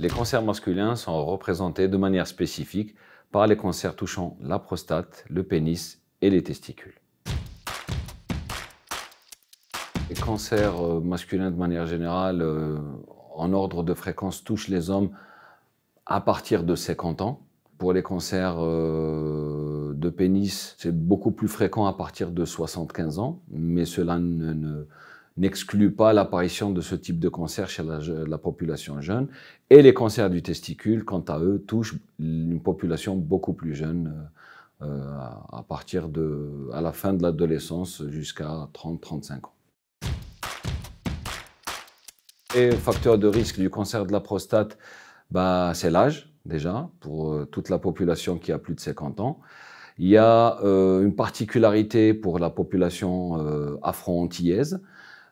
les cancers masculins sont représentés de manière spécifique par les cancers touchant la prostate, le pénis et les testicules. Les cancers euh, masculins de manière générale, euh, en ordre de fréquence, touchent les hommes à partir de 50 ans. Pour les cancers euh, de pénis, c'est beaucoup plus fréquent à partir de 75 ans, mais cela ne, ne n'exclut pas l'apparition de ce type de cancer chez la, population jeune. Et les cancers du testicule, quant à eux, touchent une population beaucoup plus jeune, euh, euh, à partir de, à la fin de l'adolescence jusqu'à 30-35 ans. Et facteur de risque du cancer de la prostate, bah, c'est l'âge déjà, pour euh, toute la population qui a plus de 50 ans. Il y a une particularité pour la population euh, afro-antillaise,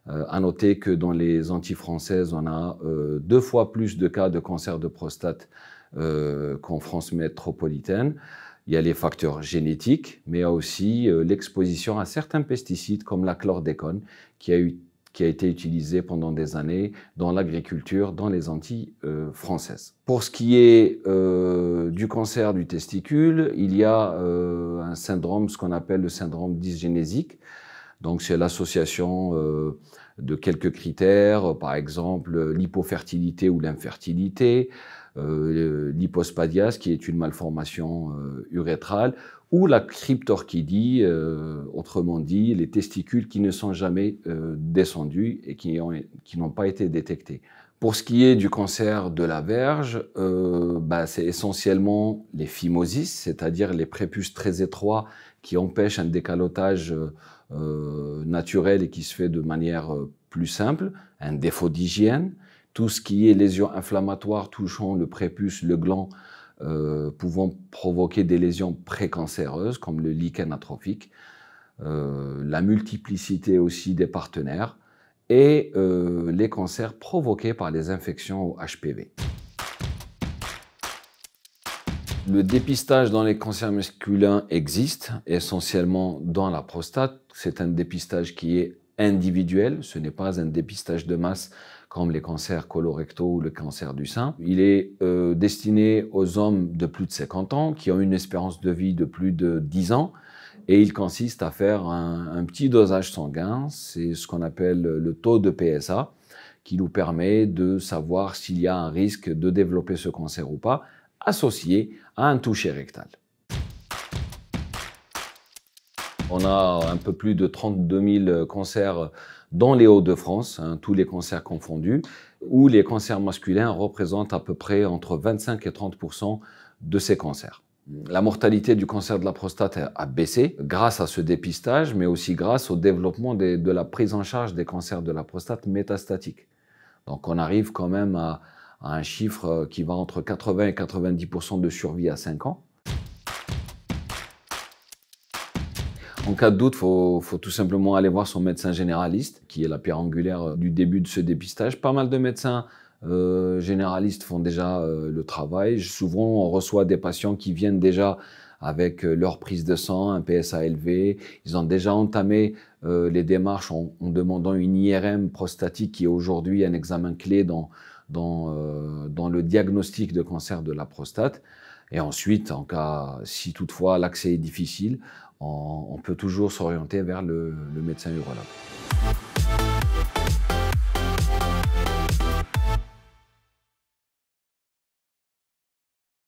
a euh, à noter que dans les Antilles françaises, on a euh, deux fois plus de cas de cancer de prostate euh, qu'en France métropolitaine. Il y a les facteurs génétiques, mais il y a aussi l'exposition à certains pesticides comme la chlordécone, qui a, qui a été utilisée pendant des années dans l'agriculture dans les Antilles françaises. Pour ce qui est du cancer du testicule, il y a un syndrome, ce qu'on appelle le syndrome dysgénésique, donc c'est l'association euh, de quelques critères, par exemple euh, l'hypofertilité ou l'infertilité, euh, l'hypospadias, qui est une malformation euh, urétrale, ou la cryptorchidie, euh, autrement dit, les testicules qui ne sont jamais descendus et qui, n'ont pas été détectés. Pour ce qui est du cancer de la verge, bah, c'est essentiellement les phimosis, c'est-à-dire les prépuces très étroits qui empêchent un décalotage naturel et qui se fait de manière plus simple, un défaut d'hygiène, tout ce qui est lésions inflammatoires touchant le prépuce, le gland, euh, pouvant provoquer des lésions précancéreuses comme le lichen atrophique, euh, la multiplicité aussi des partenaires et euh, les cancers provoqués par les infections au HPV. Le dépistage dans les cancers masculins existe, essentiellement dans la prostate. C'est un dépistage qui est individuel, ce n'est pas un dépistage de masse comme les cancers colorectaux ou le cancer du sein. Il est euh, destiné aux hommes de plus de 50 ans qui ont une espérance de vie de plus de 10 ans et il consiste à faire un petit dosage sanguin, c'est ce qu'on appelle le taux de PSA, qui nous permet de savoir s'il y a un risque de développer ce cancer ou pas, associé à un toucher rectal. On a un peu plus de 32 000 cancers dans les Hauts-de-France, hein, tous les concerts confondus, où les cancers masculins représentent à peu près entre 25 et 30 de ces cancers. La mortalité du cancer de la prostate a baissé grâce à ce dépistage, mais aussi grâce au développement de la prise en charge des cancers de la prostate métastatiques. Donc on arrive quand même à un chiffre qui va entre 80 et 90 de survie à 5 ans. En cas de doute, il faut, tout simplement aller voir son médecin généraliste, qui est la pierre angulaire euh, du début de ce dépistage. Pas mal de médecins euh, généralistes font déjà euh, le travail. Souvent, on reçoit des patients qui viennent déjà avec leur prise de sang, un PSA élevé. Ils ont déjà entamé les démarches en, demandant une IRM prostatique qui est aujourd'hui un examen clé dans, dans, le diagnostic de cancer de la prostate. Et ensuite, en cas, si toutefois l'accès est difficile, on, peut toujours s'orienter vers le, le médecin urologue.